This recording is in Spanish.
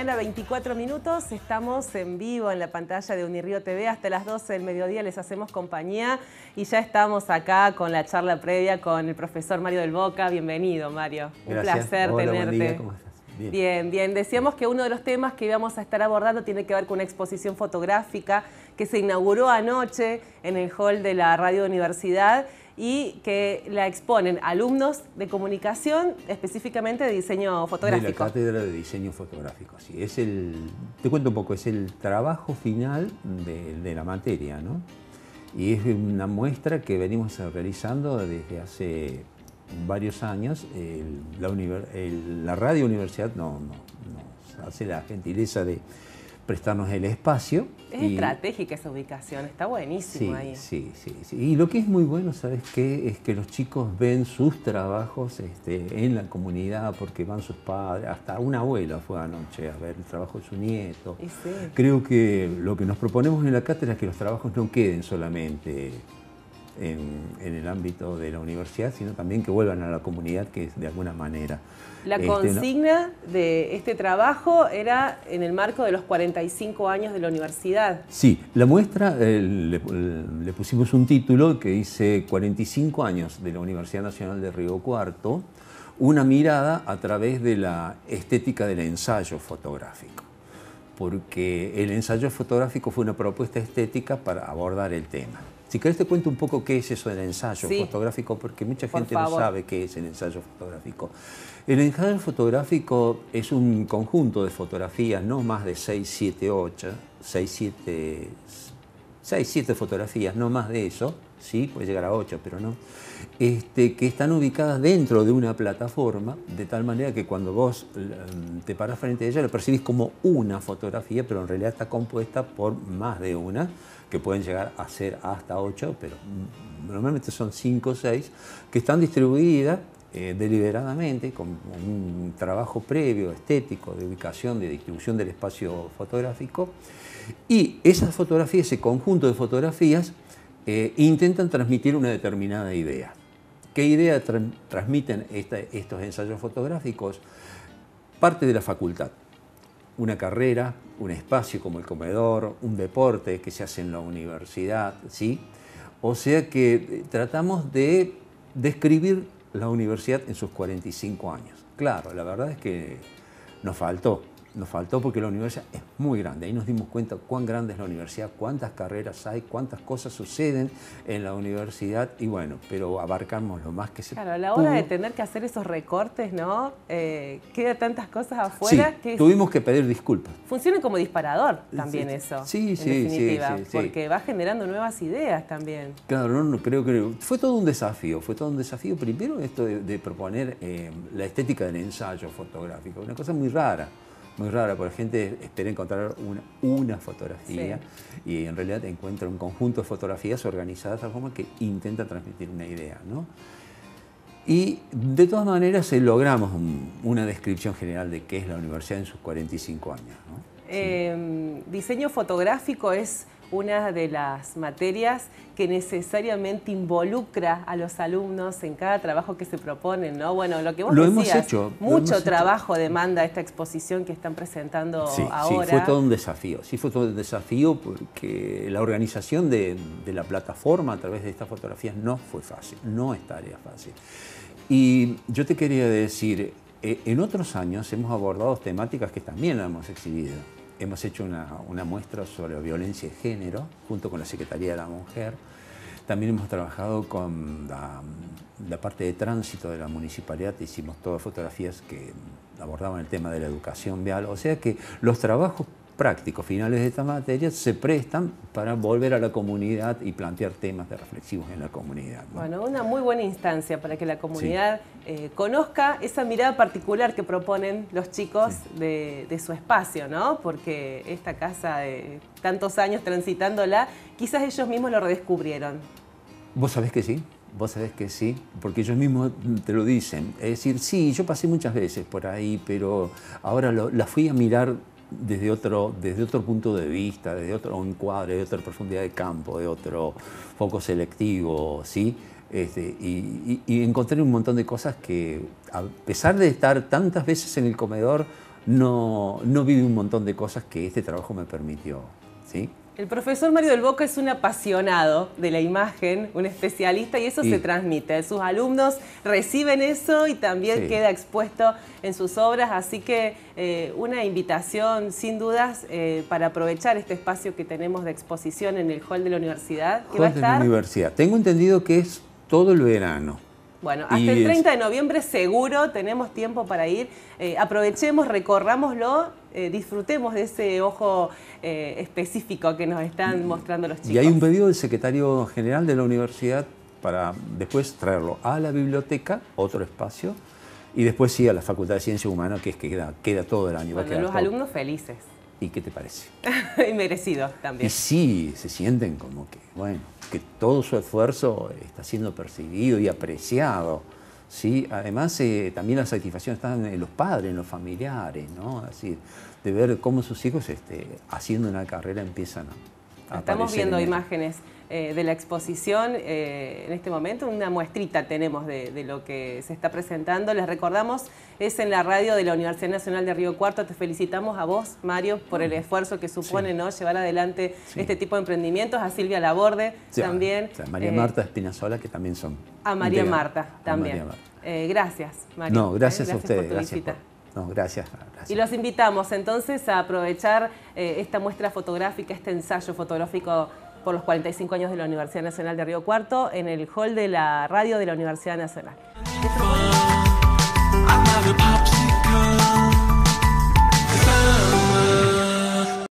A 24 minutos. Estamos en vivo en la pantalla de Unirío TV. Hasta las 12 del mediodía les hacemos compañía y ya estamos acá con la charla previa con el profesor Mario del Boca. Bienvenido, Mario. Gracias. Un placer tenerte. ¿Cómo estás? Bien. bien. bien, Decíamos que uno de los temas que íbamos a estar abordando tiene que ver con una exposición fotográfica que se inauguró anoche en el hall de la Radio Universidad y que la exponen alumnos de comunicación, específicamente de diseño fotográfico. la cátedra de diseño fotográfico, sí. Es el, te cuento un poco, es el trabajo final de, la materia, ¿no? Y es una muestra que venimos realizando desde hace varios años. la, Radio Universidad no, no, hace la gentileza de prestarnos el espacio. Es estratégica esa ubicación, está buenísimo ahí. Sí, sí, sí, Y lo que es muy bueno, ¿sabes qué? Es que los chicos ven sus trabajos este, en la comunidad porque van sus padres, hasta una abuela fue anoche a ver el trabajo de su nieto. Creo que lo que nos proponemos en la cátedra es que los trabajos no queden solamente en, el ámbito de la universidad, sino también que vuelvan a la comunidad, que es de alguna manera. La este, consigna de este trabajo era en el marco de los 45 años de la universidad. Sí, la muestra eh, le, le, pusimos un título que dice 45 años de la Universidad Nacional de Río Cuarto, una mirada a través de la estética del ensayo fotográfico porque el ensayo fotográfico fue una propuesta estética para abordar el tema. Si querés te cuento un poco qué es eso del ensayo fotográfico, porque mucha gente no sabe qué es el ensayo fotográfico. El ensayo fotográfico es un conjunto de fotografías, no más de 6, 7, 8, 6, 7 6, 7 fotografías, no más de eso, sí, puede llegar a 8, pero no, este, que están ubicadas dentro de una plataforma, de tal manera que cuando vos mm, te parás frente a ella, lo percibís como una fotografía, pero en realidad está compuesta por más de una, que pueden llegar a ser hasta 8, pero mm, normalmente son 5 o 6, que están distribuidas eh, deliberadamente, con un trabajo previo, estético, de ubicación, de distribución del espacio fotográfico, y esas fotografías, ese conjunto de fotografías, eh, intentan transmitir una determinada idea. ¿Qué idea transmiten estos ensayos fotográficos? Parte de la facultad, una carrera, un espacio como el comedor, un deporte que se hace en la universidad, ¿sí? O sea que eh, tratamos de describir la universidad en sus 45 años. Claro, la verdad es que nos faltó, nos faltó porque la universidad es muy grande. Ahí nos dimos cuenta cuán grande es la universidad, cuántas carreras hay, cuántas cosas suceden en la universidad y bueno, pero abarcamos lo más que se Claro, a la hora de tener que hacer esos recortes, ¿no? Eh, queda tantas cosas afuera que... tuvimos que pedir disculpas. Funciona como disparador también eso, sí, en sí, definitiva, sí, porque va generando nuevas ideas también. Claro, no, creo que fue todo un desafío, fue todo un desafío. Primero esto de, proponer eh, la estética del ensayo fotográfico, una cosa muy rara muy rara, porque la gente espera encontrar una, una fotografía y en realidad encuentra un conjunto de fotografías organizadas de tal forma que intenta transmitir una idea. ¿no? Y de todas maneras eh, logramos una descripción general de qué es la universidad en sus 45 años. Em, diseño fotográfico es una de las materias que necesariamente involucra a los alumnos en cada trabajo que se proponen, ¿no? Bueno, lo que vos decías, hemos hecho, mucho trabajo demanda esta exposición que están presentando ahora. Sí, fue todo un desafío, sí fue todo un desafío porque la organización de, de la plataforma a través de estas fotografías no fue fácil, no es tarea fácil. Y yo te quería decir, eh, en otros años hemos abordado temáticas que también hemos exhibido hemos hecho una, muestra sobre violencia de género junto con la Secretaría de la Mujer. También hemos trabajado con la, parte de tránsito de la municipalidad, hicimos todas fotografías que abordaban el tema de la educación vial. O sea que los trabajos prácticos finales de esta materia, se prestan para volver a la comunidad y plantear temas de reflexivos en la comunidad. Bueno, una muy buena instancia para que la comunidad eh, conozca esa mirada particular que proponen los chicos de, su espacio, ¿no? Porque esta casa de tantos años transitándola, quizás ellos mismos lo redescubrieron. Vos sabés que sí, vos sabés que sí, porque ellos mismos te lo dicen. Es decir, sí, yo pasé muchas veces por ahí, pero ahora la fui a mirar desde otro, desde otro punto de vista, desde otro encuadre, de otra profundidad de campo, de otro foco selectivo, ¿sí? Este, y, encontré un montón de cosas que, a pesar de estar tantas veces en el comedor, no, no un montón de cosas que este trabajo me permitió, ¿sí? El profesor Mario del Boca es un apasionado de la imagen, un especialista y eso se transmite. Sus alumnos reciben eso y también queda expuesto en sus obras, así que eh, una invitación sin dudas eh, para aprovechar este espacio que tenemos de exposición en el hall de la universidad. hall de la universidad. Tengo entendido que es todo el verano. Bueno, hasta el 30 de noviembre seguro tenemos tiempo para ir. Eh, aprovechemos, recorrámoslo, eh, disfrutemos de ese ojo eh, específico que nos están mostrando los chicos. Y hay un pedido del secretario general de la universidad para después traerlo a la biblioteca, otro espacio, y después sí a la Facultad de Ciencias Humanas, que es que queda, todo el año. los alumnos felices. ¿y qué te parece? y merecido también. Y sí, se sienten como que, bueno, que todo su esfuerzo está siendo percibido y apreciado. ¿sí? Además, eh, también la satisfacción está en los padres, en los familiares, ¿no? Así, de ver cómo sus hijos este, haciendo una carrera empiezan a Estamos viendo imágenes eh, de la exposición. Eh, en este momento una muestrita tenemos de, lo que se está presentando. Les recordamos, es en la radio de la Universidad Nacional de Río Cuarto. Te felicitamos a vos, Mario, por el mm. esfuerzo que supone llevar adelante este tipo de emprendimientos. A Silvia Laborde también. A María eh, Marta Espinazola, que también son. A María Marta también. gracias, Mario. No, gracias, a ustedes. Gracias no, gracias, Y los invitamos entonces a aprovechar eh, esta muestra fotográfica, este ensayo fotográfico por los 45 años de la Universidad Nacional de Río Cuarto en el hall de la radio de la Universidad Nacional.